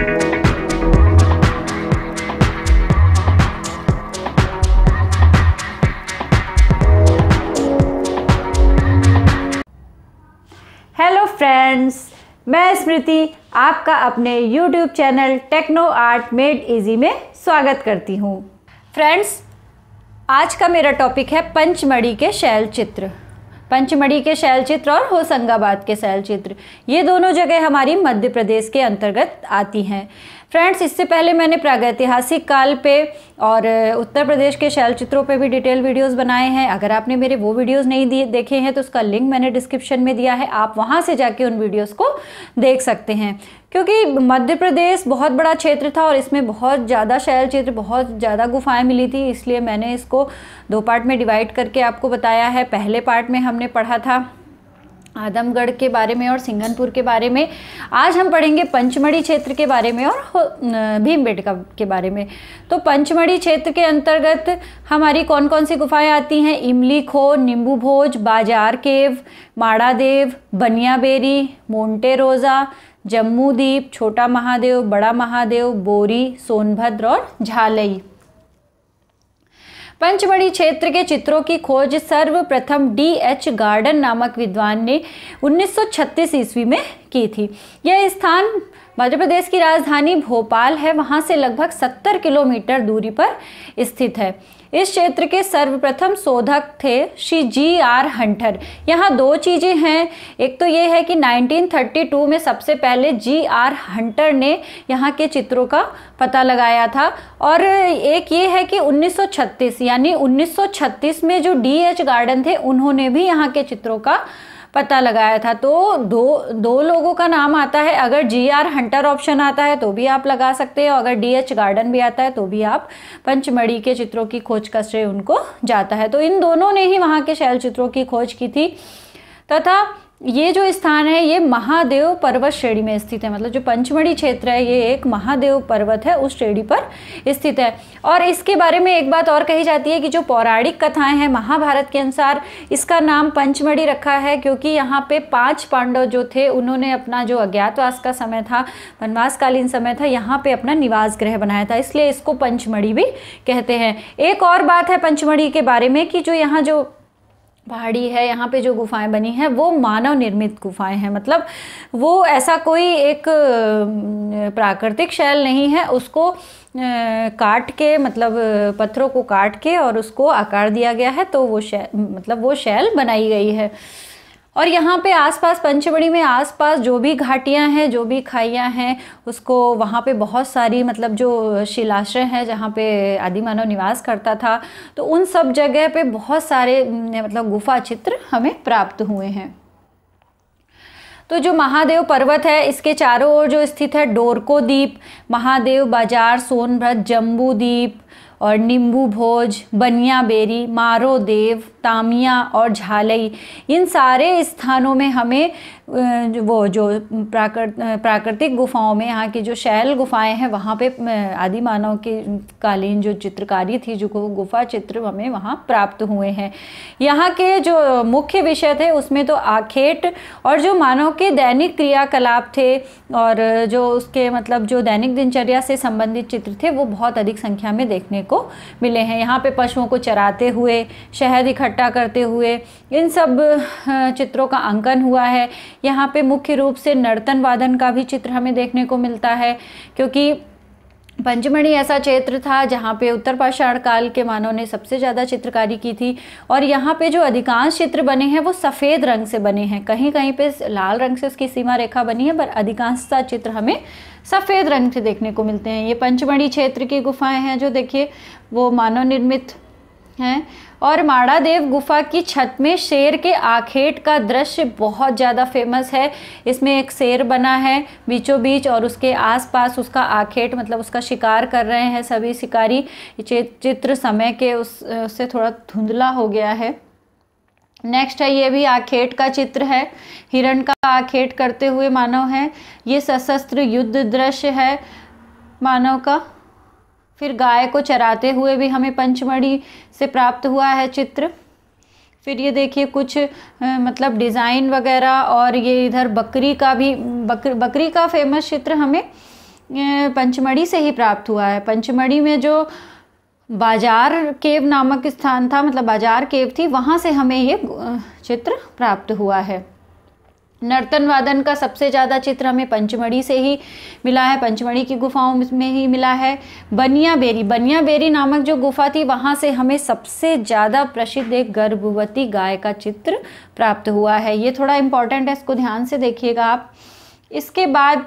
hello friends मैं स्मृति आपका अपने YouTube channel Techno Art Made Easy में स्वागत करती हूँ फ्रेंड्स आज का मेरा टॉपिक है पंचमढ़ी के शैल चित्र पंचमढ़ी के शैल चित्र और होशंगाबाद के शैल चित्र ये दोनों जगह हमारी मध्य प्रदेश के अंतर्गत आती हैं फ्रेंड्स इससे पहले मैंने प्रागैतिहासिक काल पे और उत्तर प्रदेश के शैल चित्रों पे भी डिटेल वीडियोस बनाए हैं अगर आपने मेरे वो वीडियोस नहीं दिए देखे हैं तो उसका लिंक मैंने डिस्क्रिप्शन में दिया है आप वहाँ से जाके उन वीडियोस को देख सकते हैं क्योंकि मध्य प्रदेश बहुत बड़ा क्षेत्र था और इसमें बहुत ज़्यादा शैल क्षेत्र बहुत ज़्यादा गुफाएं मिली थी इसलिए मैंने इसको दो पार्ट में डिवाइड करके आपको बताया है पहले पार्ट में हमने पढ़ा था आदमगढ़ के बारे में और सिंगनपुर के बारे में आज हम पढ़ेंगे पंचमढ़ी क्षेत्र के बारे में और भीमबेटका के बारे में तो पंचमढ़ी क्षेत्र के अंतर्गत हमारी कौन कौन सी गुफाएं आती हैं इमली खो नींबू भोज बाजार केव माड़ा देव बनियाबेरी मोंटे रोज़ा जम्मूदीप छोटा महादेव बड़ा महादेव बोरी सोनभद्र और झालई पंचमढ़ी क्षेत्र के चित्रों की खोज सर्वप्रथम डी एच गार्डन नामक विद्वान ने 1936 ईस्वी में की थी यह स्थान मध्य प्रदेश की राजधानी भोपाल है वहाँ से लगभग 70 किलोमीटर दूरी पर स्थित है इस क्षेत्र के सर्वप्रथम शोधक थे श्री जी आर हंटर यहाँ दो चीज़ें हैं एक तो ये है कि 1932 में सबसे पहले जी आर हंटर ने यहाँ के चित्रों का पता लगाया था और एक ये है कि 1936 यानी 1936 में जो डी एच गार्डन थे उन्होंने भी यहाँ के चित्रों का पता लगाया था तो दो दो लोगों का नाम आता है अगर जी आर हंटर ऑप्शन आता है तो भी आप लगा सकते हैं अगर डी एच गार्डन भी आता है तो भी आप पंचमढ़ी के चित्रों की खोज का श्रेय उनको जाता है तो इन दोनों ने ही वहाँ के शैल चित्रों की खोज की थी तथा ये जो स्थान है ये महादेव पर्वत श्रेणी में स्थित है मतलब जो पंचमढ़ी क्षेत्र है ये एक महादेव पर्वत है उस श्रेणी पर स्थित है और इसके बारे में एक बात और कही जाती है कि जो पौराणिक कथाएं हैं महाभारत के अनुसार इसका नाम पंचमढ़ी रखा है क्योंकि यहाँ पे पांच पांडव जो थे उन्होंने अपना जो अज्ञातवास का समय था वनवासकालीन समय था यहाँ पर अपना निवास गृह बनाया था इसलिए इसको पंचमढ़ी भी कहते हैं एक और बात है पंचमढ़ी के बारे में कि जो यहाँ जो पहाड़ी है यहाँ पे जो गुफाएं बनी हैं वो मानव निर्मित गुफाएं हैं मतलब वो ऐसा कोई एक प्राकृतिक शैल नहीं है उसको काट के मतलब पत्थरों को काट के और उसको आकार दिया गया है तो वो शैल मतलब वो शैल बनाई गई है और यहाँ पे आसपास पंचमढ़ी में आसपास जो भी घाटियाँ हैं जो भी खाइयाँ हैं उसको वहाँ पे बहुत सारी मतलब जो शिलाश्रय हैं जहाँ पे आदि मानव निवास करता था तो उन सब जगह पे बहुत सारे मतलब गुफा चित्र हमें प्राप्त हुए हैं तो जो महादेव पर्वत है इसके चारों ओर जो स्थित है डोरको द्वीप महादेव बाजार सोनभद्र जम्बू द्वीप और नींबू भोज बनिया बेरी मारो देव तामिया और झालई इन सारे स्थानों में हमें वो जो प्राकृत प्राकृतिक गुफाओं में यहाँ की जो शैल गुफाएं हैं वहाँ पे आदि मानव के कालीन जो चित्रकारी थी जो गुफा चित्र हमें वहाँ प्राप्त हुए हैं यहाँ के जो मुख्य विषय थे उसमें तो आखेट और जो मानव के दैनिक क्रियाकलाप थे और जो उसके मतलब जो दैनिक दिनचर्या से संबंधित चित्र थे वो बहुत अधिक संख्या में देखने को मिले हैं यहाँ पे पशुओं को चराते हुए शहद इकट्ठा करते हुए इन सब चित्रों का अंकन हुआ है यहाँ पे मुख्य रूप से नर्तन वादन का भी चित्र हमें देखने को मिलता है क्योंकि पंचमढ़ी ऐसा क्षेत्र था जहाँ पे उत्तर पाषाण काल के मानव ने सबसे ज़्यादा चित्रकारी की थी और यहाँ पे जो अधिकांश चित्र बने हैं वो सफ़ेद रंग से बने हैं कहीं कहीं पे लाल रंग से उसकी सीमा रेखा बनी है पर अधिकांशता चित्र हमें सफ़ेद रंग से देखने को मिलते हैं ये पंचमढ़ी क्षेत्र की गुफाएं हैं जो देखिए वो मानव निर्मित हैं और माड़ा देव गुफा की छत में शेर के आखेट का दृश्य बहुत ज़्यादा फेमस है इसमें एक शेर बना है बीचों बीच और उसके आसपास उसका आखेट मतलब उसका शिकार कर रहे हैं सभी शिकारी चित्र समय के उस उससे थोड़ा धुंधला हो गया है नेक्स्ट है ये भी आखेट का चित्र है हिरण का आखेट करते हुए मानव है ये सशस्त्र युद्ध दृश्य है मानव का फिर गाय को चराते हुए भी हमें पंचमढ़ी से प्राप्त हुआ है चित्र फिर ये देखिए कुछ मतलब डिज़ाइन वगैरह और ये इधर बकरी का भी बकर, बकरी का फेमस चित्र हमें पंचमढ़ी से ही प्राप्त हुआ है पंचमढ़ी में जो बाजार केव नामक स्थान था मतलब बाजार केव थी वहाँ से हमें ये चित्र प्राप्त हुआ है नर्तन वादन का सबसे ज़्यादा चित्र हमें पंचमढ़ी से ही मिला है पंचमढ़ी की गुफाओं में ही मिला है बनिया बेरी बनिया बेरी नामक जो गुफा थी वहाँ से हमें सबसे ज़्यादा प्रसिद्ध एक गर्भवती गाय का चित्र प्राप्त हुआ है ये थोड़ा इम्पॉर्टेंट है इसको ध्यान से देखिएगा आप इसके बाद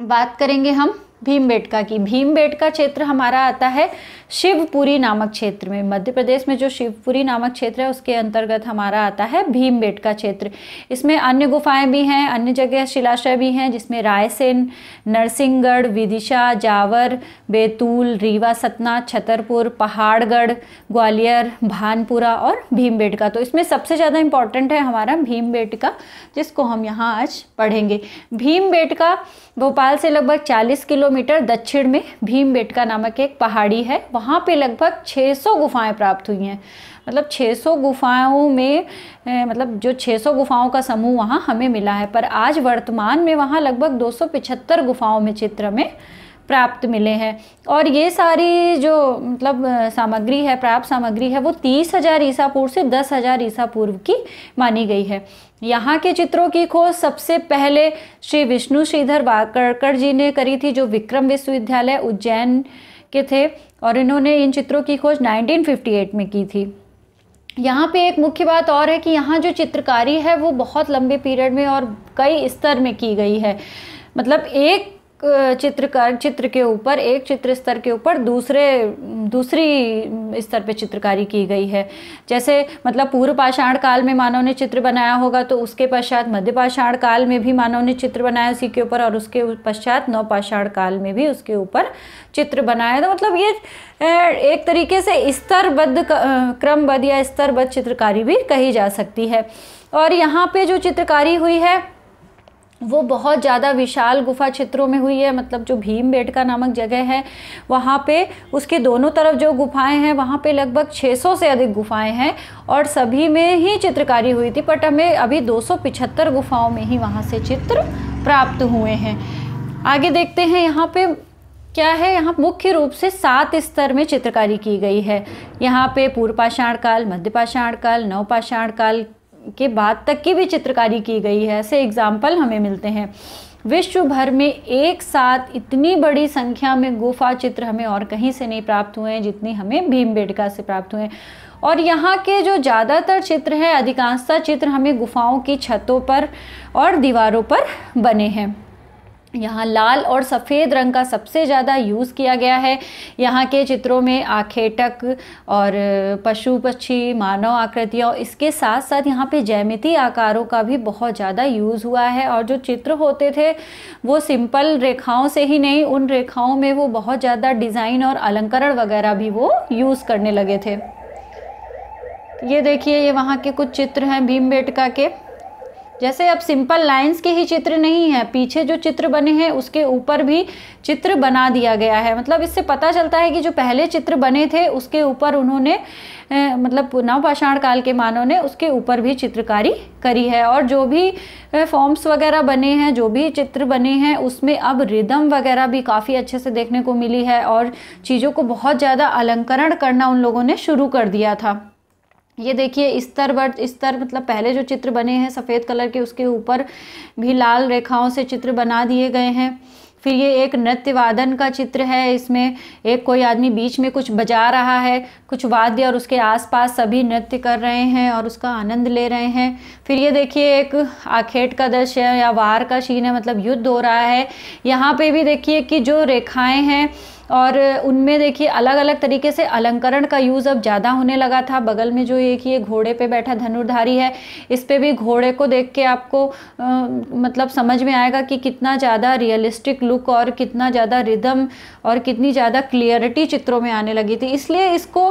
बात करेंगे हम भीमबेटका की भीमबेटका क्षेत्र हमारा आता है शिवपुरी नामक क्षेत्र में मध्य प्रदेश में जो शिवपुरी नामक क्षेत्र है उसके अंतर्गत हमारा आता है भीमबेटका क्षेत्र इसमें अन्य गुफाएं भी हैं अन्य जगह शिलाशय भी हैं जिसमें रायसेन नरसिंहगढ़ विदिशा जावर बैतूल रीवा सतना छतरपुर पहाड़गढ़ ग्वालियर भानपुरा और भीमबेटका तो इसमें सबसे ज़्यादा इंपॉर्टेंट है हमारा भीमबेटका जिसको हम यहाँ आज पढ़ेंगे भीमबेटका भोपाल से लगभग चालीस किलो किलोमीटर दक्षिण में बेटका नामक एक पहाड़ी है वहाँ पे लगभग 600 गुफाएं प्राप्त हुई हैं मतलब 600 गुफाओं में मतलब जो 600 गुफाओं का समूह वहाँ हमें मिला है पर आज वर्तमान में वहाँ लगभग दो गुफाओं में चित्र में प्राप्त मिले हैं और ये सारी जो मतलब सामग्री है प्राप्त सामग्री है वो तीस हज़ार ईसा पूर्व से दस हज़ार ईसा पूर्व की मानी गई है यहाँ के चित्रों की खोज सबसे पहले श्री विष्णु श्रीधर वाकरकर जी ने करी थी जो विक्रम विश्वविद्यालय उज्जैन के थे और इन्होंने इन चित्रों की खोज 1958 में की थी यहाँ पे एक मुख्य बात और है कि यहाँ जो चित्रकारी है वो बहुत लंबे पीरियड में और कई स्तर में की गई है मतलब एक चित्रकार चित्र के ऊपर एक चित्र स्तर के ऊपर दूसरे दूसरी स्तर पे चित्रकारी की गई है जैसे मतलब पूर्व पाषाण काल में मानव ने चित्र बनाया होगा तो उसके पश्चात मध्य पाषाण काल में भी मानव ने चित्र बनाया उसी के ऊपर और उसके पश्चात नवपाषाण काल में भी उसके ऊपर चित्र बनाया तो मतलब ये एक तरीके से स्तरबद्ध क्रमबद्ध या स्तरबद्ध चित्रकारी भी कही जा सकती है और यहाँ पे जो चित्रकारी हुई है वो बहुत ज़्यादा विशाल गुफा क्षेत्रों में हुई है मतलब जो भीम बेटका नामक जगह है वहाँ पे उसके दोनों तरफ जो गुफाएं हैं वहाँ पे लगभग 600 से अधिक गुफाएं हैं और सभी में ही चित्रकारी हुई थी बट हमें अभी दो गुफाओं में ही वहाँ से चित्र प्राप्त हुए हैं आगे देखते हैं यहाँ पे क्या है यहाँ मुख्य रूप से सात स्तर में चित्रकारी की गई है यहाँ पे पूर्व पाषाण काल मध्य पाषाण काल नव पाषाण काल के बाद तक की भी चित्रकारी की गई है ऐसे एग्जाम्पल हमें मिलते हैं विश्व भर में एक साथ इतनी बड़ी संख्या में गुफा चित्र हमें और कहीं से नहीं प्राप्त हुए हैं जितनी हमें भीमबेटका से प्राप्त हुए हैं और यहाँ के जो ज़्यादातर चित्र हैं अधिकांशतः चित्र हमें गुफाओं की छतों पर और दीवारों पर बने हैं यहाँ लाल और सफ़ेद रंग का सबसे ज़्यादा यूज़ किया गया है यहाँ के चित्रों में आखेटक और पशु पक्षी मानव आकृतियाँ इसके साथ साथ यहाँ पे जैमिति आकारों का भी बहुत ज़्यादा यूज़ हुआ है और जो चित्र होते थे वो सिंपल रेखाओं से ही नहीं उन रेखाओं में वो बहुत ज़्यादा डिज़ाइन और अलंकरण वगैरह भी वो यूज़ करने लगे थे ये देखिए ये वहाँ के कुछ चित्र हैं भीम के जैसे अब सिंपल लाइंस के ही चित्र नहीं है पीछे जो चित्र बने हैं उसके ऊपर भी चित्र बना दिया गया है मतलब इससे पता चलता है कि जो पहले चित्र बने थे उसके ऊपर उन्होंने ए, मतलब नवपाषाण काल के मानव ने उसके ऊपर भी चित्रकारी करी है और जो भी फॉर्म्स वगैरह बने हैं जो भी चित्र बने हैं उसमें अब रिदम वगैरह भी काफ़ी अच्छे से देखने को मिली है और चीज़ों को बहुत ज़्यादा अलंकरण करना उन लोगों ने शुरू कर दिया था ये देखिए स्तर बट स्तर मतलब पहले जो चित्र बने हैं सफ़ेद कलर के उसके ऊपर भी लाल रेखाओं से चित्र बना दिए गए हैं फिर ये एक नृत्य वादन का चित्र है इसमें एक कोई आदमी बीच में कुछ बजा रहा है कुछ वाद्य और उसके आसपास सभी नृत्य कर रहे हैं और उसका आनंद ले रहे हैं फिर ये देखिए एक आखेट का दृश्य है या वार का शीन है मतलब युद्ध हो रहा है यहाँ पे भी देखिए कि जो रेखाएं हैं और उनमें देखिए अलग अलग तरीके से अलंकरण का यूज़ अब ज़्यादा होने लगा था बगल में जो ये कि ये घोड़े पे बैठा धनुर्धारी है इस पर भी घोड़े को देख के आपको आ, मतलब समझ में आएगा कि कितना ज़्यादा रियलिस्टिक लुक और कितना ज़्यादा रिदम और कितनी ज़्यादा क्लियरिटी चित्रों में आने लगी थी इसलिए इसको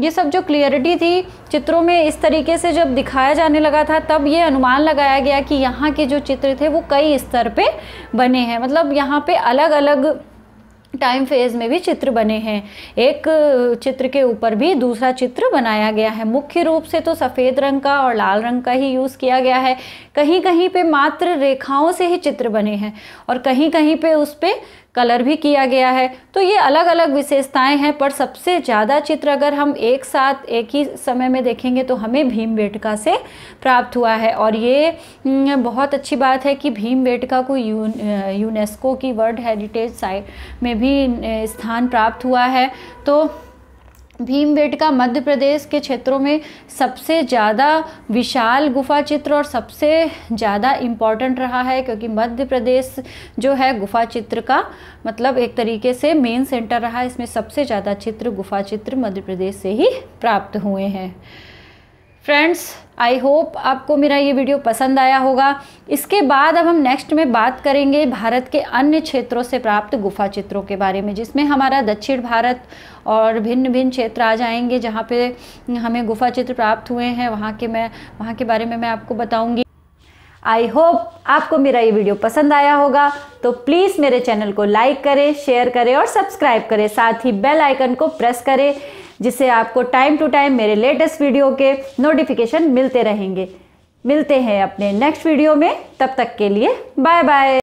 ये सब जो क्लियरिटी थी चित्रों में इस तरीके से जब दिखाया जाने लगा था तब ये अनुमान लगाया गया कि यहाँ के जो चित्र थे वो कई स्तर पे बने हैं मतलब यहाँ पे अलग अलग टाइम फेज में भी चित्र बने हैं एक चित्र के ऊपर भी दूसरा चित्र बनाया गया है मुख्य रूप से तो सफ़ेद रंग का और लाल रंग का ही यूज़ किया गया है कहीं कहीं पे मात्र रेखाओं से ही चित्र बने हैं और कहीं कहीं पे उस पर कलर भी किया गया है तो ये अलग अलग विशेषताएं हैं पर सबसे ज़्यादा चित्र अगर हम एक साथ एक ही समय में देखेंगे तो हमें भीम बेटका से प्राप्त हुआ है और ये हम्म, बहुत अच्छी बात है कि भीम बेटका को यू यूनेस्को की वर्ल्ड हेरिटेज साइट में भी स्थान प्राप्त हुआ है तो भीमबेटका मध्य प्रदेश के क्षेत्रों में सबसे ज़्यादा विशाल गुफा चित्र और सबसे ज़्यादा इम्पॉर्टेंट रहा है क्योंकि मध्य प्रदेश जो है गुफा चित्र का मतलब एक तरीके से मेन सेंटर रहा इसमें सबसे ज़्यादा चित्र गुफा चित्र मध्य प्रदेश से ही प्राप्त हुए हैं फ्रेंड्स आई होप आपको मेरा ये वीडियो पसंद आया होगा इसके बाद अब हम नेक्स्ट में बात करेंगे भारत के अन्य क्षेत्रों से प्राप्त गुफा चित्रों के बारे में जिसमें हमारा दक्षिण भारत और भिन्न भिन्न क्षेत्र आ जाएंगे जहाँ पे हमें गुफा चित्र प्राप्त हुए हैं वहाँ के मैं वहाँ के बारे में मैं आपको बताऊँगी आई होप आपको मेरा ये वीडियो पसंद आया होगा तो प्लीज़ मेरे चैनल को लाइक करें शेयर करें और सब्सक्राइब करें साथ ही बेल आइकन को प्रेस करें जिससे आपको टाइम टू टाइम मेरे लेटेस्ट वीडियो के नोटिफिकेशन मिलते रहेंगे मिलते हैं अपने नेक्स्ट वीडियो में तब तक के लिए बाय बाय